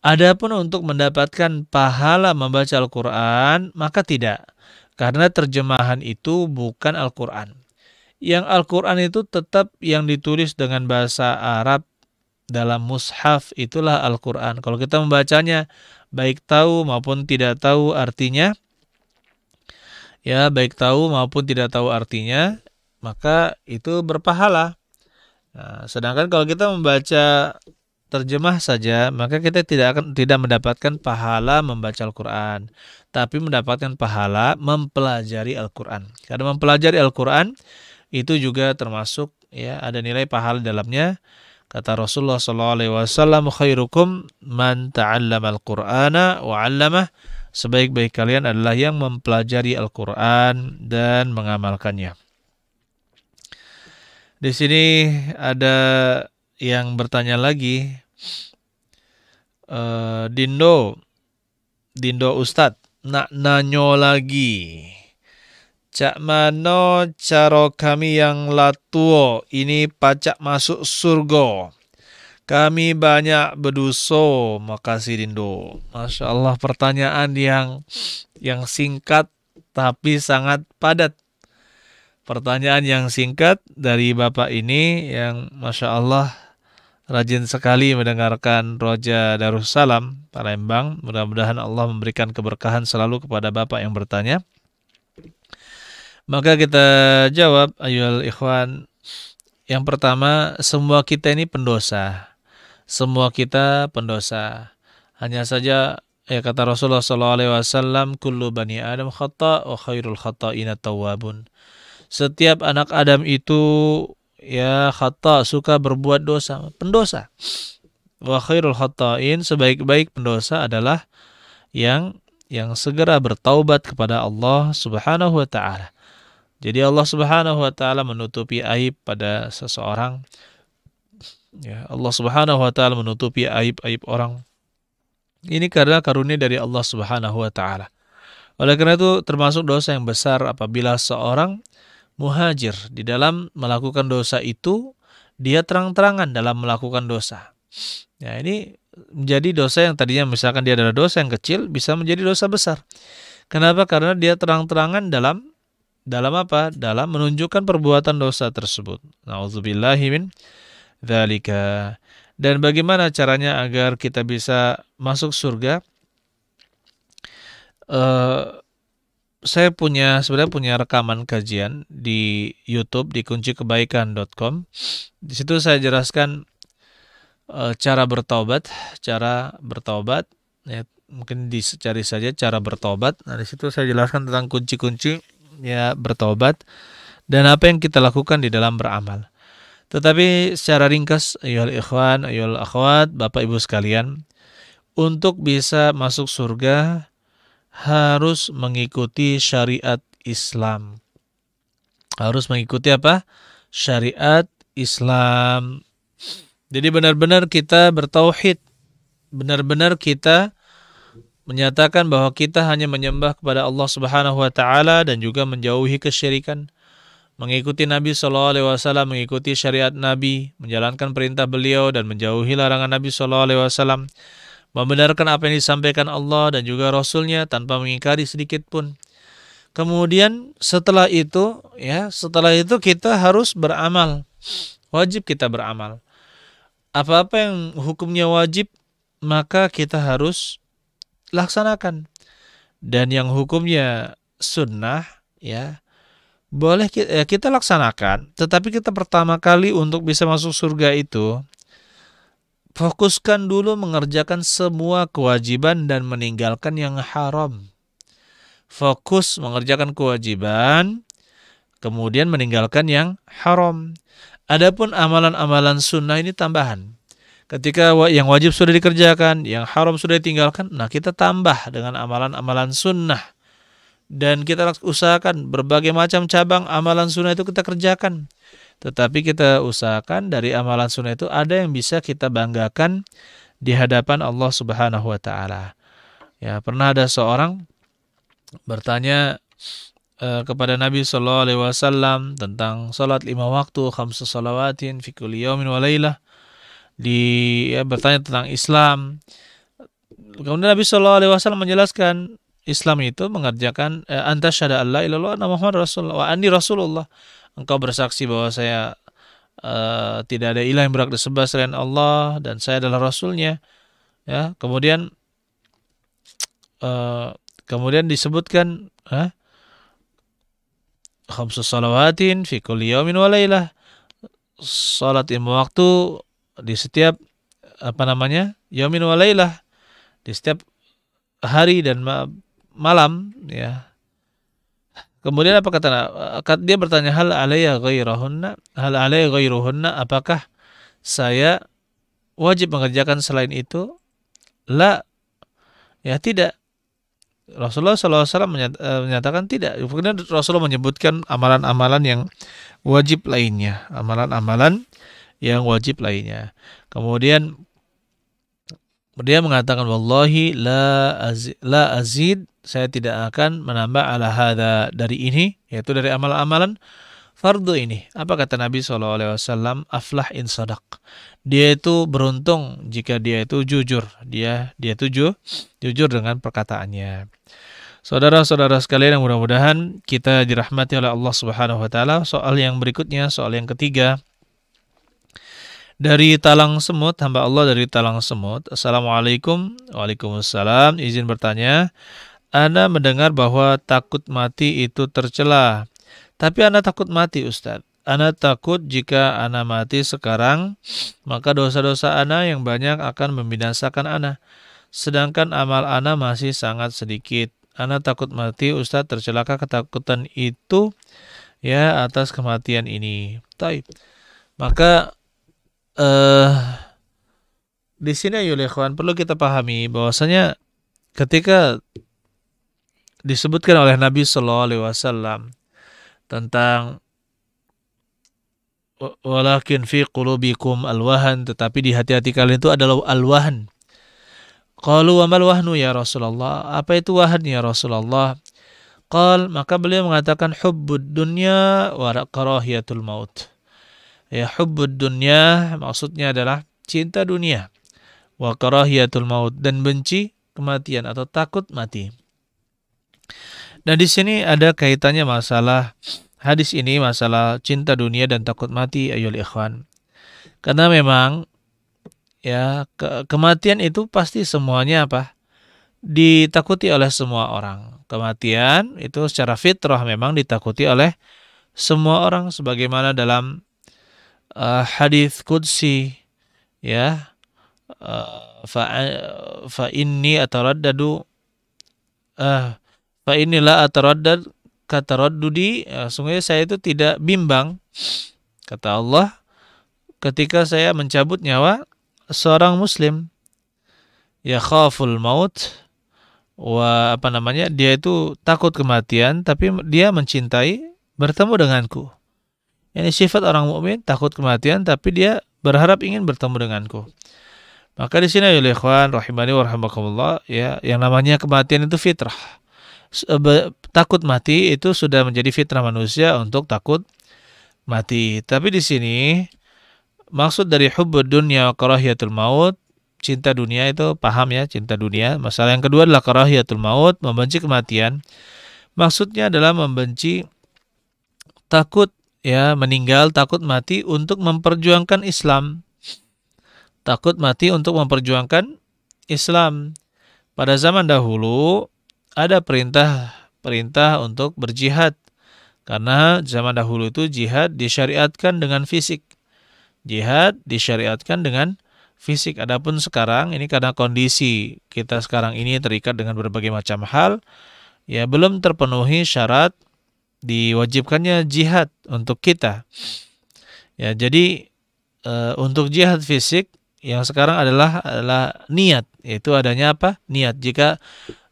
Adapun untuk mendapatkan pahala membaca Al-Qur'an maka tidak karena terjemahan itu bukan Al-Qur'an yang Al-Quran itu tetap yang ditulis dengan bahasa Arab dalam mushaf itulah Al-Quran. Kalau kita membacanya baik tahu maupun tidak tahu artinya, ya baik tahu maupun tidak tahu artinya, maka itu berpahala. Nah, sedangkan kalau kita membaca terjemah saja, maka kita tidak akan tidak mendapatkan pahala membaca Al-Qur'an, tapi mendapatkan pahala mempelajari Al-Qur'an. Karena mempelajari Al-Qur'an itu juga termasuk ya ada nilai pahala dalamnya kata Rasulullah sallallahu alaihi wasallam khairukum man ta'allamal qur'ana wa 'allamah sebaik-baik kalian adalah yang mempelajari Al-Qur'an dan mengamalkannya di sini ada yang bertanya lagi e, Dindo Dindo Ustadz nak nanyo lagi Cak mano caro kami yang latuo ini pacak masuk surgo. Kami banyak beduso, makasih Dindo. Masya Allah pertanyaan yang yang singkat tapi sangat padat. Pertanyaan yang singkat dari Bapak ini yang Masya Allah rajin sekali mendengarkan Roja Darussalam Palembang. Mudah-mudahan Allah memberikan keberkahan selalu kepada Bapak yang bertanya. Maka kita jawab ayol ikhwan. Yang pertama, semua kita ini pendosa. Semua kita pendosa. Hanya saja ya kata Rasulullah sallallahu alaihi wasallam kullu bani adam khata wa khairul ina tawabun Setiap anak Adam itu ya khata suka berbuat dosa, pendosa. Wa khairul khata'in sebaik-baik pendosa adalah yang yang segera bertaubat kepada Allah Subhanahu wa taala. Jadi Allah Subhanahu wa taala menutupi aib pada seseorang. Ya, Allah Subhanahu wa taala menutupi aib-aib orang. Ini karena karunia dari Allah Subhanahu wa taala. Oleh karena itu termasuk dosa yang besar apabila seorang muhajir di dalam melakukan dosa itu dia terang-terangan dalam melakukan dosa. Ya, ini menjadi dosa yang tadinya misalkan dia adalah dosa yang kecil bisa menjadi dosa besar. Kenapa? Karena dia terang-terangan dalam dalam apa? Dalam menunjukkan perbuatan dosa tersebut. Nauzubillahimin dalika dzalika. Dan bagaimana caranya agar kita bisa masuk surga? Uh, saya punya sebenarnya punya rekaman kajian di YouTube di kuncikebaikan.com. Di situ saya jelaskan uh, cara bertobat, cara bertobat. Ya, mungkin dicari saja cara bertobat. Nah, di situ saya jelaskan tentang kunci-kunci ya bertobat dan apa yang kita lakukan di dalam beramal. Tetapi secara ringkas, ayol ikhwan, ayol akhwat, bapak ibu sekalian, untuk bisa masuk surga harus mengikuti syariat Islam. Harus mengikuti apa? Syariat Islam. Jadi benar-benar kita bertauhid, benar-benar kita menyatakan bahwa kita hanya menyembah kepada Allah Subhanahu wa taala dan juga menjauhi kesyirikan. Mengikuti Nabi saw, alaihi wasallam, mengikuti syariat Nabi, menjalankan perintah beliau dan menjauhi larangan Nabi saw, alaihi wasallam. Membenarkan apa yang disampaikan Allah dan juga Rasulnya tanpa mengingkari sedikit pun. Kemudian setelah itu ya, setelah itu kita harus beramal. Wajib kita beramal. Apa-apa yang hukumnya wajib maka kita harus laksanakan. Dan yang hukumnya sunnah ya boleh kita, eh, kita laksanakan, tetapi kita pertama kali untuk bisa masuk surga itu fokuskan dulu mengerjakan semua kewajiban dan meninggalkan yang haram. Fokus mengerjakan kewajiban, kemudian meninggalkan yang haram. Adapun amalan-amalan sunnah ini tambahan. Ketika yang wajib sudah dikerjakan, yang haram sudah ditinggalkan, nah kita tambah dengan amalan-amalan sunnah. Dan kita usahakan berbagai macam cabang amalan sunnah itu kita kerjakan. Tetapi kita usahakan dari amalan sunnah itu ada yang bisa kita banggakan di hadapan Allah Subhanahu wa taala. Ya, pernah ada seorang bertanya eh, kepada Nabi sallallahu Alaihi Wasallam tentang salat lima waktu, khamsu salawatin, kulli yaumin walailah di ya, bertanya tentang Islam. Kemudian Nabi Shallallahu Alaihi Wasallam menjelaskan Islam itu mengerjakan antas eh, anta syada Allah ilallah Muhammad Rasulullah wa andi Rasulullah. Engkau bersaksi bahwa saya uh, tidak ada ilah yang berhak disembah selain Allah dan saya adalah Rasulnya. Ya, kemudian uh, kemudian disebutkan eh, khamsus salawatin fi kulli yawmin wa salat lima waktu di setiap apa namanya yamin walailah di setiap hari dan ma malam ya kemudian apa kata dia bertanya hal alaiya ghairuhunna hal alaiya ghairuhunna apakah saya wajib mengerjakan selain itu la ya tidak Rasulullah SAW e, menyatakan tidak. Kemudian Rasulullah menyebutkan amalan-amalan yang wajib lainnya, amalan-amalan yang wajib lainnya. Kemudian dia mengatakan wallahi la azid, la azid saya tidak akan menambah ala hadza dari ini yaitu dari amal amalan fardu ini. Apa kata Nabi Shallallahu Alaihi Wasallam? Aflah in sadaq. Dia itu beruntung jika dia itu jujur. Dia dia itu ju, jujur dengan perkataannya. Saudara-saudara sekalian yang mudah-mudahan kita dirahmati oleh Allah Subhanahu wa taala. Soal yang berikutnya, soal yang ketiga dari Talang Semut, hamba Allah dari Talang Semut. Assalamualaikum. Waalaikumsalam. Izin bertanya, Anda mendengar bahwa takut mati itu tercela. Tapi Anda takut mati, Ustadz. Anda takut jika Anda mati sekarang, maka dosa-dosa Anda yang banyak akan membinasakan Anda. Sedangkan amal Anda masih sangat sedikit. Anda takut mati, Ustadz tercelaka ketakutan itu ya atas kematian ini. Taib. Maka eh di sini ayu lekuan perlu kita pahami bahwasanya ketika disebutkan oleh Nabi Shallallahu Alaihi Wasallam tentang walakin fi qulubikum alwahan tetapi di hati-hati kalian itu adalah alwahan qalu wa mal wahnu ya Rasulullah apa itu wahan ya Rasulullah qal maka beliau mengatakan hubbud dunya wa karahiyatul maut ya hubbud dunya maksudnya adalah cinta dunia wa karahiyatul maut dan benci kematian atau takut mati. Nah di sini ada kaitannya masalah hadis ini masalah cinta dunia dan takut mati ayol ikhwan. Karena memang ya ke kematian itu pasti semuanya apa? ditakuti oleh semua orang. Kematian itu secara fitrah memang ditakuti oleh semua orang sebagaimana dalam uh, hadis ya uh, fa fa atau ataraddadu uh, fa inilah ataraddad kata raddudi uh, ya, sungguh saya itu tidak bimbang kata Allah ketika saya mencabut nyawa seorang muslim ya khaful maut wa apa namanya dia itu takut kematian tapi dia mencintai bertemu denganku ini sifat orang mukmin takut kematian tapi dia berharap ingin bertemu denganku. Maka di sini ya ikhwan rahimani wa ya yang namanya kematian itu fitrah. E, takut mati itu sudah menjadi fitrah manusia untuk takut mati. Tapi di sini maksud dari hubbud dunya karahiyatul maut cinta dunia itu paham ya cinta dunia. Masalah yang kedua adalah karahiyatul maut membenci kematian. Maksudnya adalah membenci takut ya meninggal takut mati untuk memperjuangkan Islam takut mati untuk memperjuangkan Islam pada zaman dahulu ada perintah perintah untuk berjihad karena zaman dahulu itu jihad disyariatkan dengan fisik jihad disyariatkan dengan fisik adapun sekarang ini karena kondisi kita sekarang ini terikat dengan berbagai macam hal ya belum terpenuhi syarat diwajibkannya jihad untuk kita. Ya, jadi e, untuk jihad fisik yang sekarang adalah adalah niat, yaitu adanya apa? Niat. Jika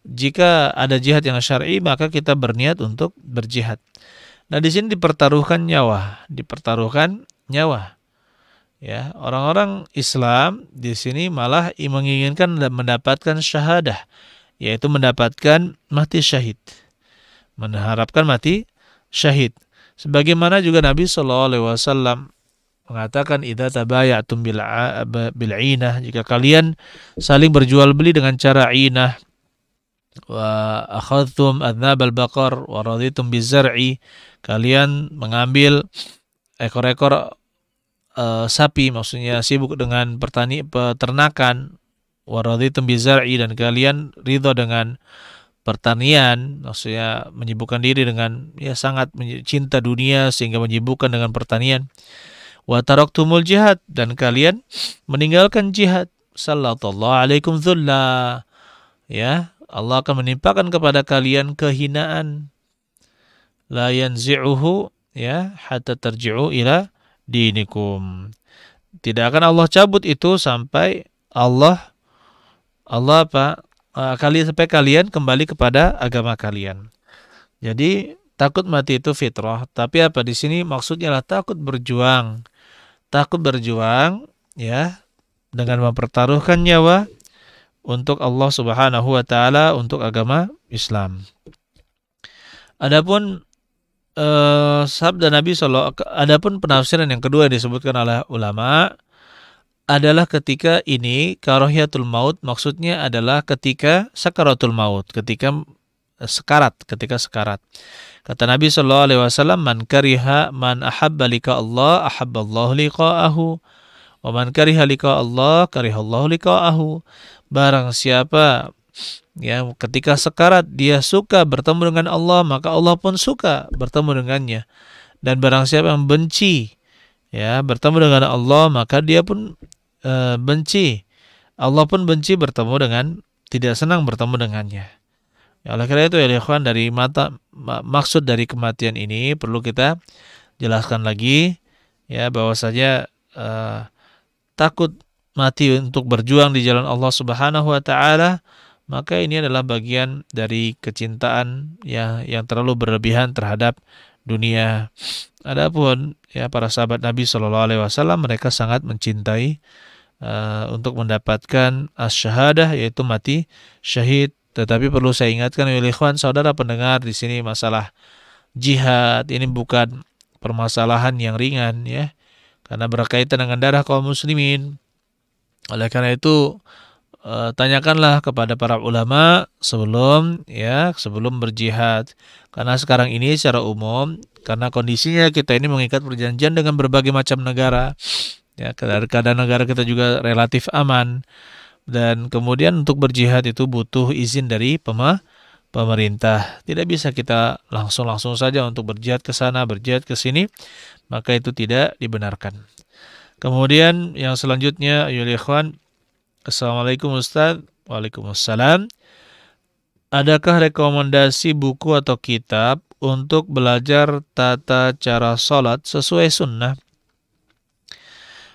jika ada jihad yang syar'i, maka kita berniat untuk berjihad. Nah, di sini dipertaruhkan nyawa, dipertaruhkan nyawa. Ya, orang-orang Islam di sini malah menginginkan mendapatkan syahadah, yaitu mendapatkan mati syahid. Mengharapkan mati syahid. Sebagaimana juga Nabi Shallallahu Alaihi Wasallam mengatakan idza tabayatum bil bil inah jika kalian saling berjual beli dengan cara inah wa adnab baqar wa raditum bizar'i kalian mengambil ekor-ekor uh, sapi maksudnya sibuk dengan pertani peternakan wa raditum bizar'i dan kalian ridho dengan pertanian, maksudnya menyibukkan diri dengan ya sangat cinta dunia sehingga menyibukkan dengan pertanian. Wa taraktumul jihad dan kalian meninggalkan jihad. Sallallahu alaikum zulla Ya, Allah akan menimpakan kepada kalian kehinaan. La yanzi'uhu ya hatta tarji'u ila dinikum. Tidak akan Allah cabut itu sampai Allah Allah apa uh, eh, kalian supaya kalian kembali kepada agama kalian. Jadi takut mati itu fitrah, tapi apa di sini maksudnya lah takut berjuang. Takut berjuang ya dengan mempertaruhkan nyawa untuk Allah Subhanahu wa taala untuk agama Islam. Adapun eh, sabda Nabi Shallallahu adapun penafsiran yang kedua yang disebutkan oleh ulama adalah ketika ini karohiyatul maut maksudnya adalah ketika sakaratul maut, ketika eh, sekarat, ketika sekarat. Kata Nabi Shallallahu alaihi wasallam, "Man kariha man ahabbalika Allah, ahabballahu liqa'ahu." Wa man kariha lika Allah, Allah liqa'ahu. Barang siapa ya ketika sekarat dia suka bertemu dengan Allah, maka Allah pun suka bertemu dengannya. Dan barang siapa yang benci ya bertemu dengan Allah maka dia pun e, benci. Allah pun benci bertemu dengan tidak senang bertemu dengannya. Ya, oleh karena itu ya ikhwan dari mata maksud dari kematian ini perlu kita jelaskan lagi ya bahwasanya e, takut mati untuk berjuang di jalan Allah Subhanahu wa taala maka ini adalah bagian dari kecintaan ya yang terlalu berlebihan terhadap dunia. Adapun ya para sahabat Nabi Shallallahu Alaihi Wasallam mereka sangat mencintai Eh, untuk mendapatkan asyhadah yaitu mati syahid. Tetapi perlu saya ingatkan oleh ya, ikhwan saudara pendengar di sini masalah jihad ini bukan permasalahan yang ringan ya karena berkaitan dengan darah kaum muslimin. Oleh karena itu eh, tanyakanlah kepada para ulama sebelum ya sebelum berjihad karena sekarang ini secara umum karena kondisinya kita ini mengikat perjanjian dengan berbagai macam negara ya keadaan negara kita juga relatif aman dan kemudian untuk berjihad itu butuh izin dari pema pemerintah tidak bisa kita langsung langsung saja untuk berjihad ke sana berjihad ke sini maka itu tidak dibenarkan kemudian yang selanjutnya Yulikhwan assalamualaikum ustaz waalaikumsalam adakah rekomendasi buku atau kitab untuk belajar tata cara sholat sesuai sunnah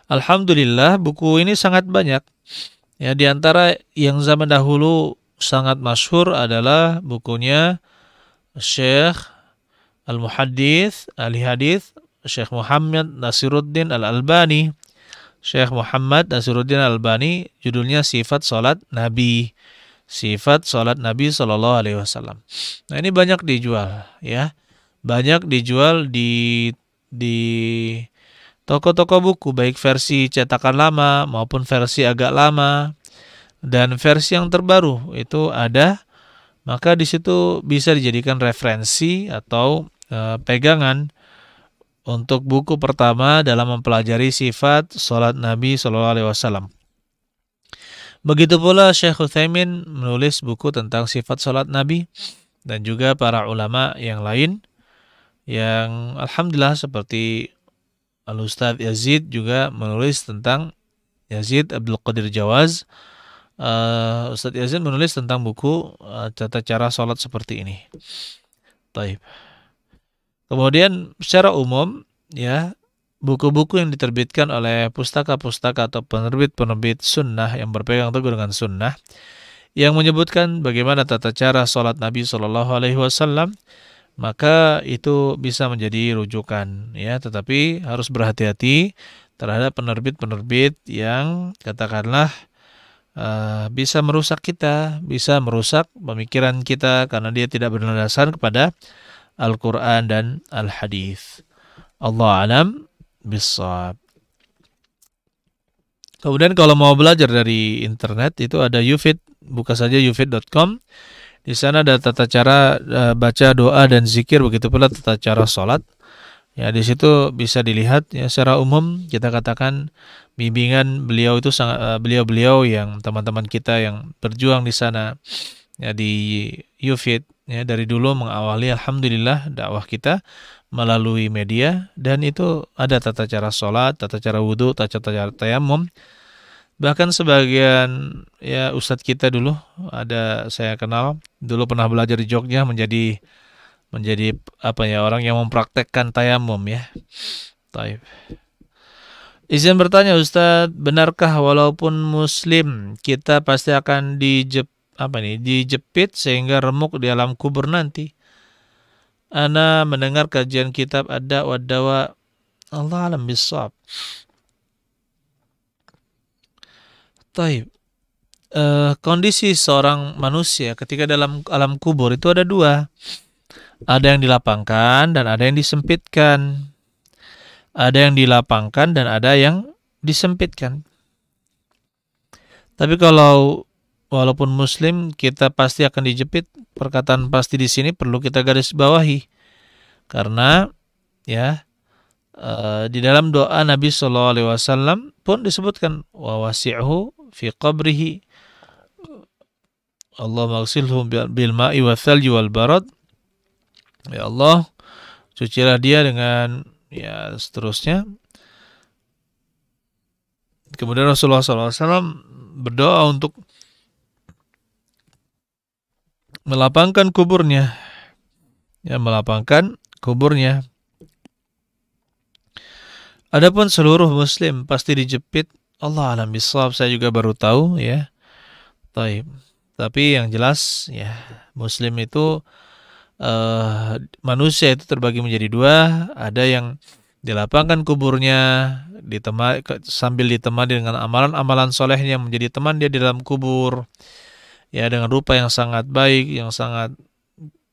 Alhamdulillah buku ini sangat banyak. Ya, di antara yang zaman dahulu sangat masyhur adalah bukunya Syekh Al-Muhaddith, Ali Hadith, Syekh Muhammad Nasiruddin Al-Albani. Syekh Muhammad Nasiruddin Al-Albani judulnya Sifat Salat Nabi. Sifat salat Nabi Shallallahu alaihi wasallam. Nah, ini banyak dijual ya. Banyak dijual di di Toko-toko buku baik versi cetakan lama maupun versi agak lama dan versi yang terbaru itu ada maka di situ bisa dijadikan referensi atau e, pegangan untuk buku pertama dalam mempelajari sifat sholat Nabi Shallallahu Alaihi Wasallam. Begitu pula Syekh Uthaimin menulis buku tentang sifat sholat Nabi dan juga para ulama yang lain yang alhamdulillah seperti al ustaz Yazid juga menulis tentang Yazid Abdul Qadir Jawaz uh, eh, Ustadz Yazid menulis tentang buku uh, tata cara sholat seperti ini Taib. kemudian secara umum ya buku-buku yang diterbitkan oleh pustaka-pustaka atau penerbit-penerbit sunnah yang berpegang teguh dengan sunnah yang menyebutkan bagaimana tata cara sholat Nabi Shallallahu Alaihi Wasallam maka itu bisa menjadi rujukan ya tetapi harus berhati-hati terhadap penerbit-penerbit yang katakanlah uh, bisa merusak kita, bisa merusak pemikiran kita karena dia tidak berlandasan kepada Al-Qur'an dan Al-Hadis. Allah alam bisawab. Kemudian kalau mau belajar dari internet itu ada Ufit, buka saja ufit.com di sana ada tata cara uh, baca doa dan zikir, begitu pula tata cara sholat. Ya, di situ bisa dilihat ya secara umum kita katakan bimbingan beliau itu sangat eh, beliau-beliau yang teman-teman kita yang berjuang di sana ya di Yufid ya dari dulu mengawali alhamdulillah dakwah kita melalui media dan itu ada tata cara sholat, tata cara wudhu, tata cara tayamum, bahkan sebagian ya ustadz kita dulu ada saya kenal dulu pernah belajar di Jogja menjadi menjadi apa ya orang yang mempraktekkan tayamum ya Taib. Izin bertanya Ustadz, benarkah walaupun muslim kita pasti akan dijep apa nih dijepit sehingga remuk di alam kubur nanti? Ana mendengar kajian kitab ada wadawa Allah alam bisab. Taib. Uh, kondisi seorang manusia ketika dalam alam kubur itu ada dua. Ada yang dilapangkan dan ada yang disempitkan. Ada yang dilapangkan dan ada yang disempitkan. Tapi kalau walaupun muslim kita pasti akan dijepit. Perkataan pasti di sini perlu kita garis bawahi. Karena ya uh, di dalam doa Nabi Shallallahu alaihi wasallam pun disebutkan wa wasi'hu fi qabrihi Allah maghsilhum bil ma'i wa thalji wal barad ya Allah cucilah dia dengan ya seterusnya kemudian Rasulullah SAW berdoa untuk melapangkan kuburnya ya melapangkan kuburnya Adapun seluruh muslim pasti dijepit Allah alam bisawab saya juga baru tahu ya. Taib. Tapi yang jelas ya muslim itu uh, manusia itu terbagi menjadi dua, ada yang dilapangkan kuburnya ditema sambil ditemani dengan amalan-amalan solehnya menjadi teman dia di dalam kubur ya dengan rupa yang sangat baik yang sangat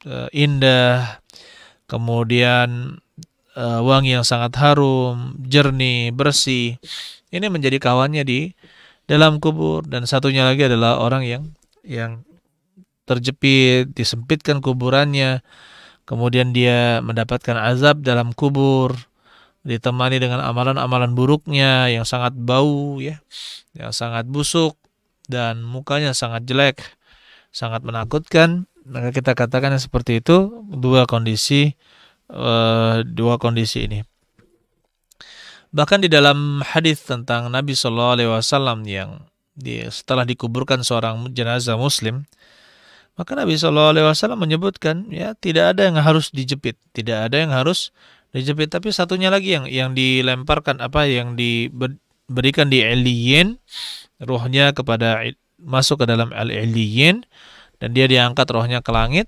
uh, indah kemudian uh, wangi yang sangat harum jernih bersih ini menjadi kawannya di dalam kubur dan satunya lagi adalah orang yang yang terjepit, disempitkan kuburannya, kemudian dia mendapatkan azab dalam kubur, ditemani dengan amalan-amalan buruknya yang sangat bau ya, yang sangat busuk dan mukanya sangat jelek, sangat menakutkan. Maka kita katakan seperti itu dua kondisi eh, dua kondisi ini. Bahkan di dalam hadis tentang Nabi Shallallahu Alaihi Wasallam yang di, setelah dikuburkan seorang jenazah Muslim, maka Nabi Shallallahu Alaihi Wasallam menyebutkan ya tidak ada yang harus dijepit, tidak ada yang harus dijepit. Tapi satunya lagi yang yang dilemparkan apa yang diberikan di alien rohnya kepada masuk ke dalam al alien dan dia diangkat rohnya ke langit.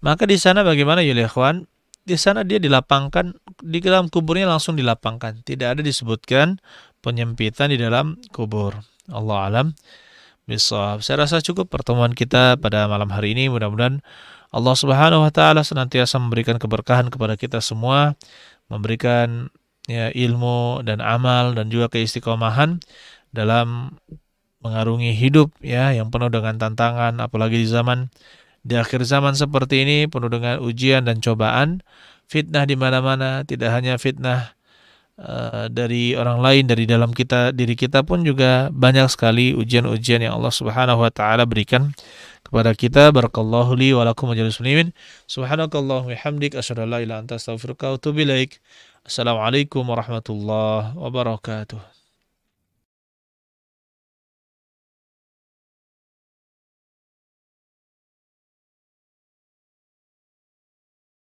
Maka di sana bagaimana Yulikhwan ya, di sana dia dilapangkan di dalam kuburnya langsung dilapangkan tidak ada disebutkan penyempitan di dalam kubur Allah alam bisa saya rasa cukup pertemuan kita pada malam hari ini mudah-mudahan Allah Subhanahu wa taala senantiasa memberikan keberkahan kepada kita semua memberikan ya ilmu dan amal dan juga keistiqomahan dalam mengarungi hidup ya yang penuh dengan tantangan apalagi di zaman di akhir zaman seperti ini penuh dengan ujian dan cobaan, fitnah di mana-mana, tidak hanya fitnah eh, dari orang lain, dari dalam kita, diri kita pun juga banyak sekali ujian-ujian yang Allah Subhanahu wa taala berikan kepada kita. Barakallahu li wa lakum muslimin. Subhanakallahumma hamdik asyhadu la ilaha illa anta astaghfiruka wa atubu ilaik. Assalamualaikum warahmatullahi wabarakatuh.